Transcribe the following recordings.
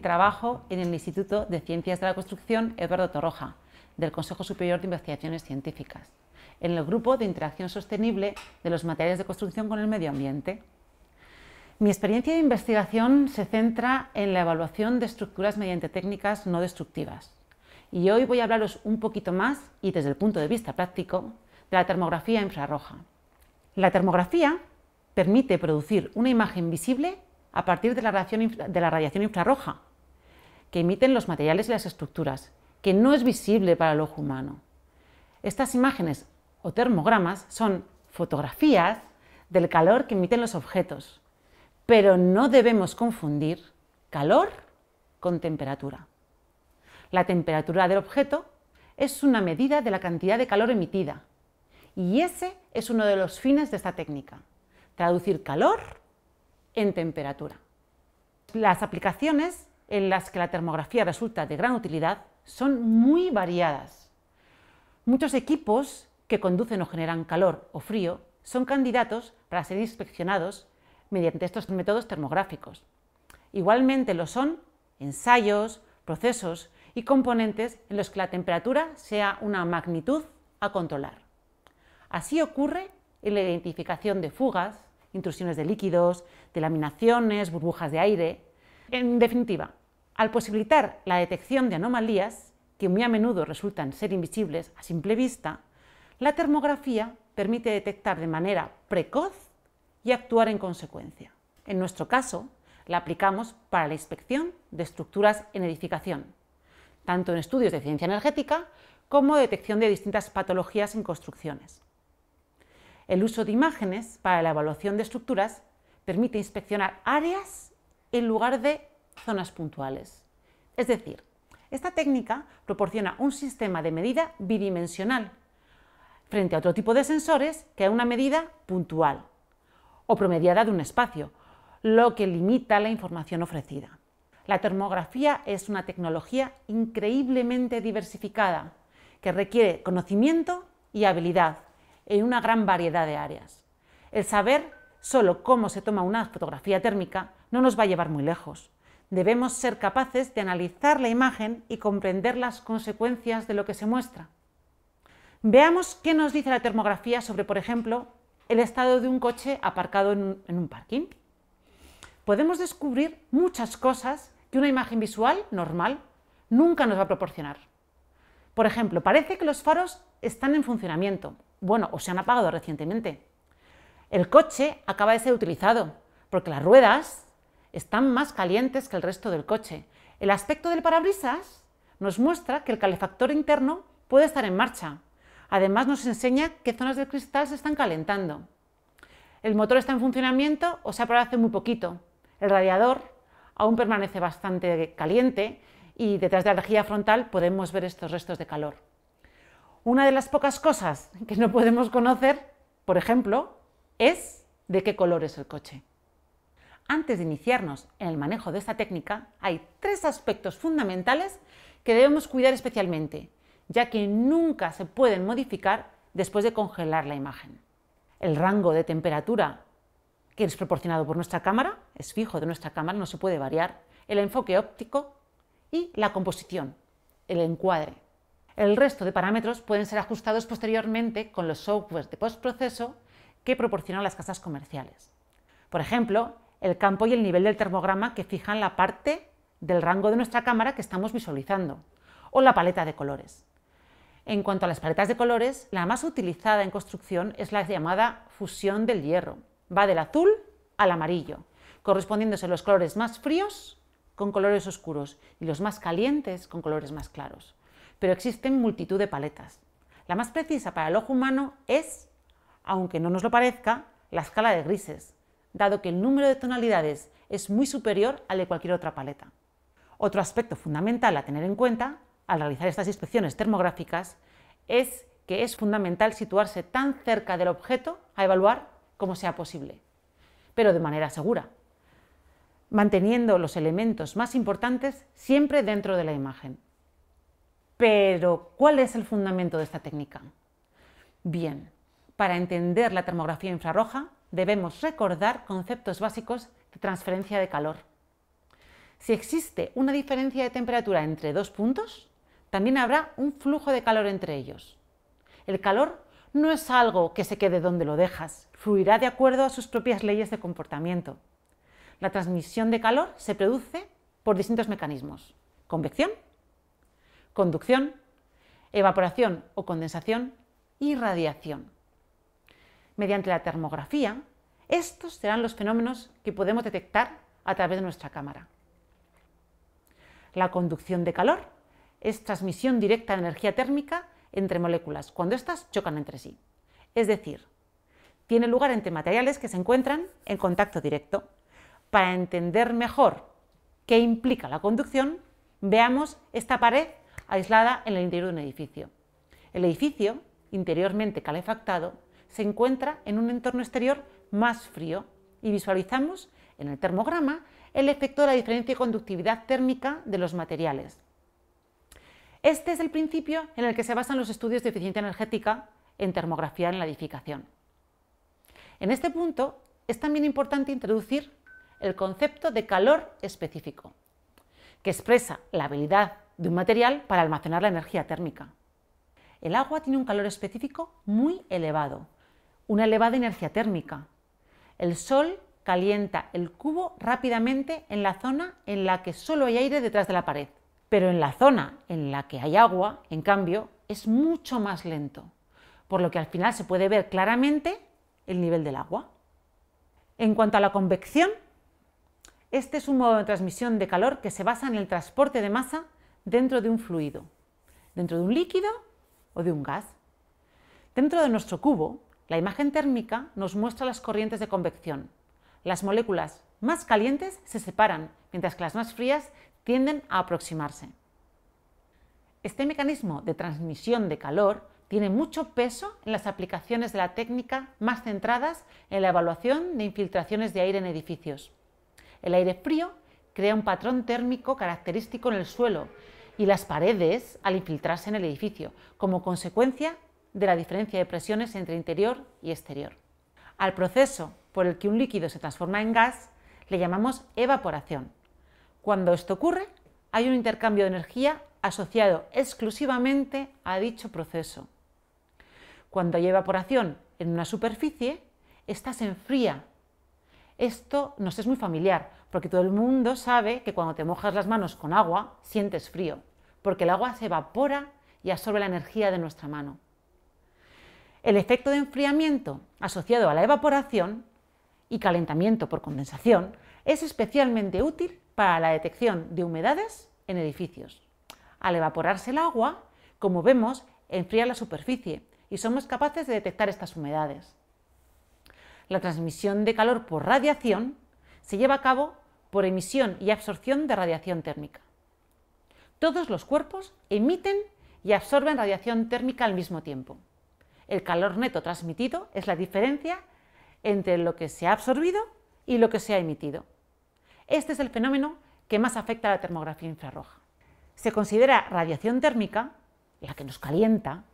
trabajo en el Instituto de Ciencias de la Construcción Eduardo Torroja, del Consejo Superior de Investigaciones Científicas, en el Grupo de Interacción Sostenible de los Materiales de Construcción con el Medio Ambiente. Mi experiencia de investigación se centra en la evaluación de estructuras mediante técnicas no destructivas. Y hoy voy a hablaros un poquito más, y desde el punto de vista práctico, de la termografía infrarroja. La termografía permite producir una imagen visible a partir de la radiación infrarroja, que emiten los materiales y las estructuras, que no es visible para el ojo humano. Estas imágenes o termogramas son fotografías del calor que emiten los objetos, pero no debemos confundir calor con temperatura. La temperatura del objeto es una medida de la cantidad de calor emitida y ese es uno de los fines de esta técnica, traducir calor en temperatura. Las aplicaciones en las que la termografía resulta de gran utilidad son muy variadas. Muchos equipos que conducen o generan calor o frío son candidatos para ser inspeccionados mediante estos métodos termográficos. Igualmente lo son ensayos, procesos y componentes en los que la temperatura sea una magnitud a controlar. Así ocurre en la identificación de fugas, intrusiones de líquidos, delaminaciones, burbujas de aire. En definitiva, al posibilitar la detección de anomalías, que muy a menudo resultan ser invisibles a simple vista, la termografía permite detectar de manera precoz y actuar en consecuencia. En nuestro caso, la aplicamos para la inspección de estructuras en edificación, tanto en estudios de ciencia energética como detección de distintas patologías en construcciones. El uso de imágenes para la evaluación de estructuras permite inspeccionar áreas en lugar de zonas puntuales. Es decir, esta técnica proporciona un sistema de medida bidimensional frente a otro tipo de sensores que a una medida puntual o promediada de un espacio, lo que limita la información ofrecida. La termografía es una tecnología increíblemente diversificada que requiere conocimiento y habilidad en una gran variedad de áreas. El saber solo cómo se toma una fotografía térmica no nos va a llevar muy lejos debemos ser capaces de analizar la imagen y comprender las consecuencias de lo que se muestra. Veamos qué nos dice la termografía sobre, por ejemplo, el estado de un coche aparcado en un, parking. Podemos descubrir muchas cosas que una imagen visual normal nunca nos va a proporcionar. Por ejemplo, parece que los faros están en funcionamiento, bueno, o se han apagado recientemente. El coche acaba de ser utilizado, porque las ruedas están más calientes que el resto del coche. El aspecto del parabrisas nos muestra que el calefactor interno puede estar en marcha. Además nos enseña qué zonas del cristal se están calentando. El motor está en funcionamiento o se ha parado hace muy poquito. El radiador aún permanece bastante caliente y detrás de la rejilla frontal podemos ver estos restos de calor. Una de las pocas cosas que no podemos conocer, por ejemplo, es de qué color es el coche. Antes de iniciarnos en el manejo de esta técnica, hay tres aspectos fundamentales que debemos cuidar especialmente, ya que nunca se pueden modificar después de congelar la imagen. El rango de temperatura que es proporcionado por nuestra cámara, es fijo de nuestra cámara, no se puede variar, el enfoque óptico y la composición, el encuadre. El resto de parámetros pueden ser ajustados posteriormente con los softwares de postproceso que proporcionan las casas comerciales. Por ejemplo, el campo y el nivel del termograma que fijan la parte del rango de nuestra cámara que estamos visualizando, o la paleta de colores. En cuanto a las paletas de colores, la más utilizada en construcción es la llamada fusión del hierro. Va del azul al amarillo, correspondiéndose los colores más fríos con colores oscuros y los más calientes con colores más claros. Pero existen multitud de paletas. La más precisa para el ojo humano es, aunque no nos lo parezca, la escala de grises, dado que el número de tonalidades es muy superior al de cualquier otra paleta. Otro aspecto fundamental a tener en cuenta al realizar estas inspecciones termográficas es que es fundamental situarse tan cerca del objeto a evaluar como sea posible, pero de manera segura, manteniendo los elementos más importantes siempre dentro de la imagen. Pero, ¿cuál es el fundamento de esta técnica? Bien, para entender la termografía infrarroja debemos recordar conceptos básicos de transferencia de calor. Si existe una diferencia de temperatura entre dos puntos, también habrá un flujo de calor entre ellos. El calor no es algo que se quede donde lo dejas, fluirá de acuerdo a sus propias leyes de comportamiento. La transmisión de calor se produce por distintos mecanismos. Convección, conducción, evaporación o condensación y radiación mediante la termografía, estos serán los fenómenos que podemos detectar a través de nuestra cámara. La conducción de calor es transmisión directa de energía térmica entre moléculas cuando éstas chocan entre sí. Es decir, tiene lugar entre materiales que se encuentran en contacto directo. Para entender mejor qué implica la conducción, veamos esta pared aislada en el interior de un edificio. El edificio, interiormente calefactado, se encuentra en un entorno exterior más frío y visualizamos en el termograma el efecto de la diferencia de conductividad térmica de los materiales. Este es el principio en el que se basan los estudios de eficiencia energética en termografía en la edificación. En este punto es también importante introducir el concepto de calor específico, que expresa la habilidad de un material para almacenar la energía térmica. El agua tiene un calor específico muy elevado, una elevada inercia térmica. El Sol calienta el cubo rápidamente en la zona en la que solo hay aire detrás de la pared, pero en la zona en la que hay agua, en cambio, es mucho más lento, por lo que al final se puede ver claramente el nivel del agua. En cuanto a la convección, este es un modo de transmisión de calor que se basa en el transporte de masa dentro de un fluido, dentro de un líquido o de un gas. Dentro de nuestro cubo la imagen térmica nos muestra las corrientes de convección. Las moléculas más calientes se separan, mientras que las más frías tienden a aproximarse. Este mecanismo de transmisión de calor tiene mucho peso en las aplicaciones de la técnica más centradas en la evaluación de infiltraciones de aire en edificios. El aire frío crea un patrón térmico característico en el suelo y las paredes al infiltrarse en el edificio, como consecuencia de la diferencia de presiones entre interior y exterior. Al proceso por el que un líquido se transforma en gas le llamamos evaporación. Cuando esto ocurre, hay un intercambio de energía asociado exclusivamente a dicho proceso. Cuando hay evaporación en una superficie, estás se enfría. Esto nos es muy familiar, porque todo el mundo sabe que cuando te mojas las manos con agua, sientes frío, porque el agua se evapora y absorbe la energía de nuestra mano el efecto de enfriamiento asociado a la evaporación y calentamiento por condensación es especialmente útil para la detección de humedades en edificios. Al evaporarse el agua, como vemos, enfría la superficie y somos capaces de detectar estas humedades. La transmisión de calor por radiación se lleva a cabo por emisión y absorción de radiación térmica. Todos los cuerpos emiten y absorben radiación térmica al mismo tiempo el calor neto transmitido es la diferencia entre lo que se ha absorbido y lo que se ha emitido. Este es el fenómeno que más afecta a la termografía infrarroja. Se considera radiación térmica, la que nos calienta,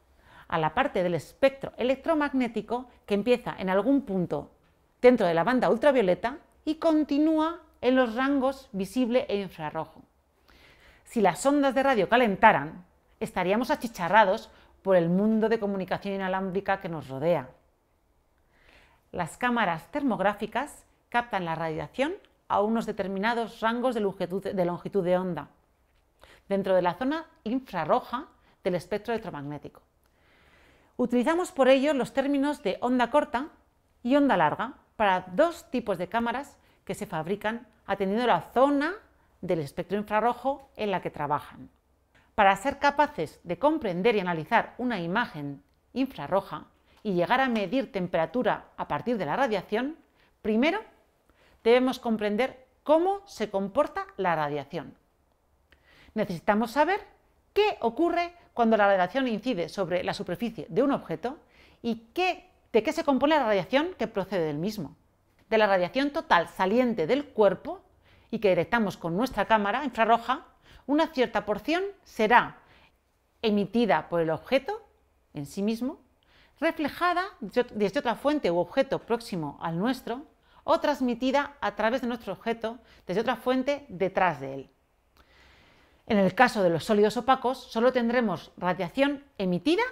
a la parte del espectro electromagnético que empieza en algún punto dentro de la banda ultravioleta y continúa en los rangos visible e infrarrojo. Si las ondas de radio calentaran, estaríamos achicharrados por el mundo de comunicación inalámbrica que nos rodea. Las cámaras termográficas captan la radiación a unos determinados rangos de longitud de, onda, dentro de la zona infrarroja del espectro electromagnético. Utilizamos por ello los términos de onda corta y onda larga para dos tipos de cámaras que se fabrican atendiendo la zona del espectro infrarrojo en la que trabajan. Para ser capaces de comprender y analizar una imagen infrarroja y llegar a medir temperatura a partir de la radiación, primero debemos comprender cómo se comporta la radiación. Necesitamos saber qué ocurre cuando la radiación incide sobre la superficie de un objeto y de qué se compone la radiación que procede del mismo. De la radiación total saliente del cuerpo y que detectamos con nuestra cámara infrarroja una cierta porción será emitida por el objeto en sí mismo, reflejada desde otra fuente u objeto próximo al nuestro, o transmitida a través de nuestro objeto desde otra fuente detrás de él. En el caso de los sólidos opacos, solo tendremos radiación emitida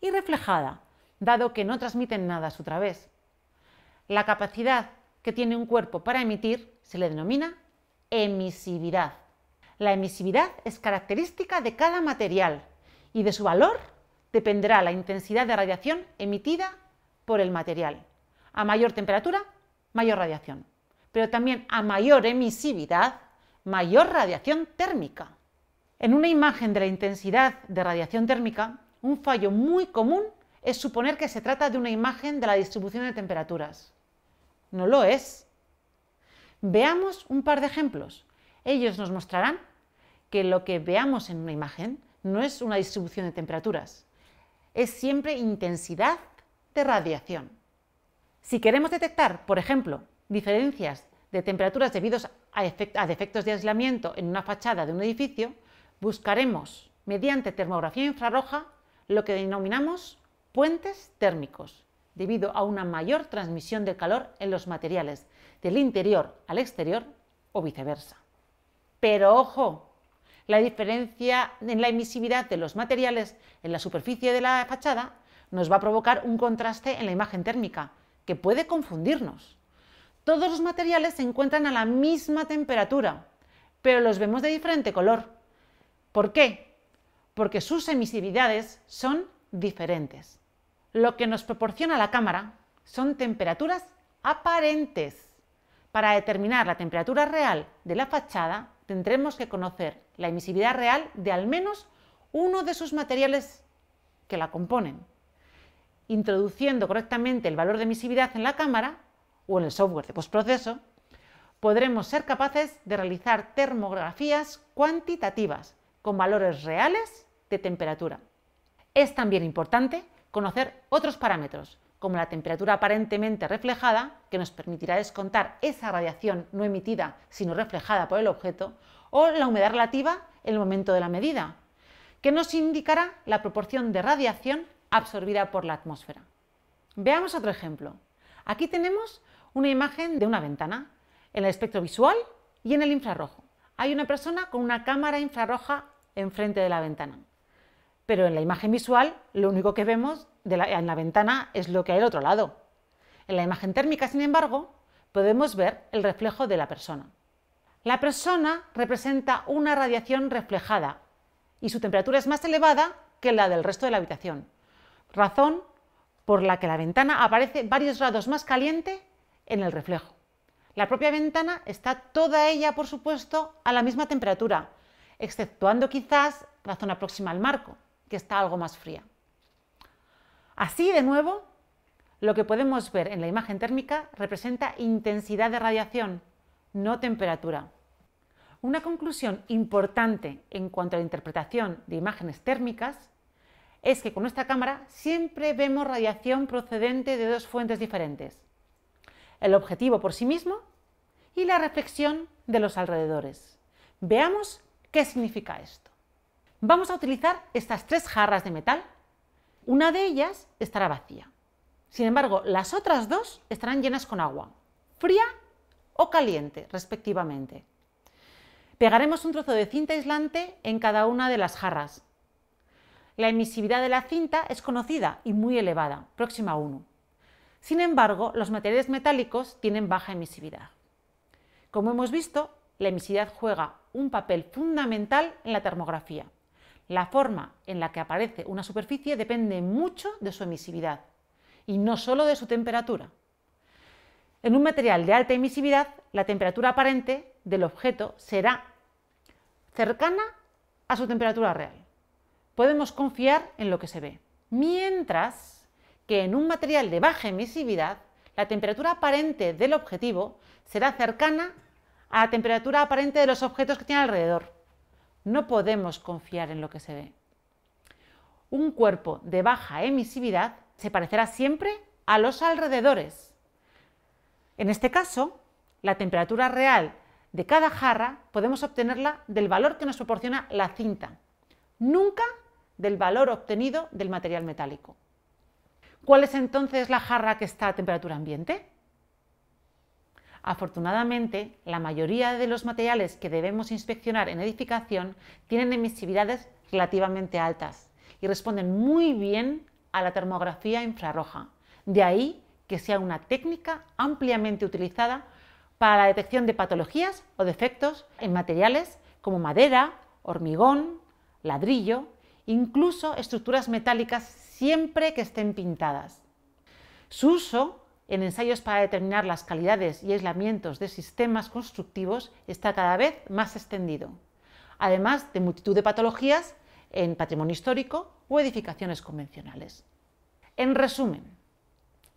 y reflejada, dado que no transmiten nada a su través. La capacidad que tiene un cuerpo para emitir se le denomina emisividad. La emisividad es característica de cada material y de su valor dependerá la intensidad de radiación emitida por el material. A mayor temperatura, mayor radiación. Pero también a mayor emisividad, mayor radiación térmica. En una imagen de la intensidad de radiación térmica, un fallo muy común es suponer que se trata de una imagen de la distribución de temperaturas. No lo es. Veamos un par de ejemplos. Ellos nos mostrarán que lo que veamos en una imagen no es una distribución de temperaturas, es siempre intensidad de radiación. Si queremos detectar, por ejemplo, diferencias de temperaturas debido a, defectos de aislamiento en una fachada de un edificio, buscaremos, mediante termografía infrarroja, lo que denominamos puentes térmicos, debido a una mayor transmisión de calor en los materiales, del interior al exterior o viceversa. Pero ojo, la diferencia en la emisividad de los materiales en la superficie de la fachada nos va a provocar un contraste en la imagen térmica, que puede confundirnos. Todos los materiales se encuentran a la misma temperatura, pero los vemos de diferente color. ¿Por qué? Porque sus emisividades son diferentes. Lo que nos proporciona la cámara son temperaturas aparentes. Para determinar la temperatura real de la fachada, tendremos que conocer la emisividad real de al menos uno de sus materiales que la componen, introduciendo correctamente el valor de emisividad en la cámara o en el software de postproceso, podremos ser capaces de realizar termografías cuantitativas con valores reales de temperatura. Es también importante conocer otros parámetros, como la temperatura aparentemente reflejada, que nos permitirá descontar esa radiación no emitida sino reflejada por el objeto, o la humedad relativa en el momento de la medida, que nos indicará la proporción de radiación absorbida por la atmósfera. Veamos otro ejemplo. Aquí tenemos una imagen de una ventana, en el espectro visual y en el infrarrojo. Hay una persona con una cámara infrarroja enfrente de la ventana. Pero en la imagen visual lo único que vemos en la ventana es lo que hay al otro lado. En la imagen térmica, sin embargo, podemos ver el reflejo de la persona. La persona representa una radiación reflejada y su temperatura es más elevada que la del resto de la habitación, razón por la que la ventana aparece varios grados más caliente en el reflejo. La propia ventana está toda ella, por supuesto, a la misma temperatura, exceptuando quizás la zona próxima al marco, que está algo más fría. Así, de nuevo, lo que podemos ver en la imagen térmica representa intensidad de radiación, no temperatura. Una conclusión importante en cuanto a la interpretación de imágenes térmicas es que con nuestra cámara siempre vemos radiación procedente de dos fuentes diferentes, el objetivo por sí mismo y la reflexión de los alrededores. Veamos qué significa esto. Vamos a utilizar estas tres jarras de metal una de ellas estará vacía. Sin embargo, las otras dos estarán llenas con agua, fría o caliente, respectivamente. Pegaremos un trozo de cinta aislante en cada una de las jarras. La emisividad de la cinta es conocida y muy elevada, próxima a 1. Sin embargo, los materiales metálicos tienen baja emisividad. Como hemos visto, la emisividad juega un papel fundamental en la termografía. La forma en la que aparece una superficie depende mucho de su emisividad y no solo de su temperatura. En un material de alta emisividad, la temperatura aparente del objeto será cercana a su temperatura real. Podemos confiar en lo que se ve. Mientras que en un material de baja emisividad, la temperatura aparente del objetivo será cercana a la temperatura aparente de los objetos que tiene alrededor. No podemos confiar en lo que se ve. Un cuerpo de baja emisividad se parecerá siempre a los alrededores. En este caso, la temperatura real de cada jarra podemos obtenerla del valor que nos proporciona la cinta, nunca del valor obtenido del material metálico. ¿Cuál es entonces la jarra que está a temperatura ambiente? Afortunadamente, la mayoría de los materiales que debemos inspeccionar en edificación tienen emisividades relativamente altas y responden muy bien a la termografía infrarroja. De ahí que sea una técnica ampliamente utilizada para la detección de patologías o defectos en materiales como madera, hormigón, ladrillo, incluso estructuras metálicas siempre que estén pintadas. Su uso en ensayos para determinar las calidades y aislamientos de sistemas constructivos está cada vez más extendido, además de multitud de patologías en patrimonio histórico o edificaciones convencionales. En resumen,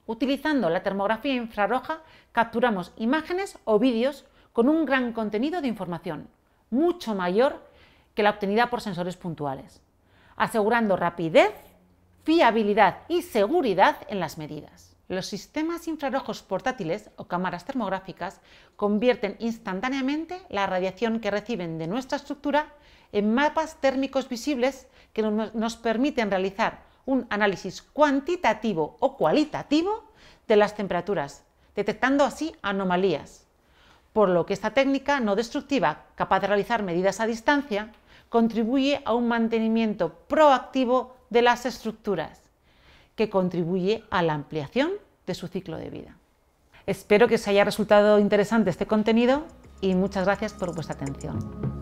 utilizando la termografía infrarroja capturamos imágenes o vídeos con un gran contenido de información, mucho mayor que la obtenida por sensores puntuales, asegurando rapidez, fiabilidad y seguridad en las medidas los sistemas infrarrojos portátiles o cámaras termográficas convierten instantáneamente la radiación que reciben de nuestra estructura en mapas térmicos visibles que nos permiten realizar un análisis cuantitativo o cualitativo de las temperaturas, detectando así anomalías. Por lo que esta técnica no destructiva, capaz de realizar medidas a distancia, contribuye a un mantenimiento proactivo de las estructuras que contribuye a la ampliación de su ciclo de vida. Espero que os haya resultado interesante este contenido y muchas gracias por vuestra atención.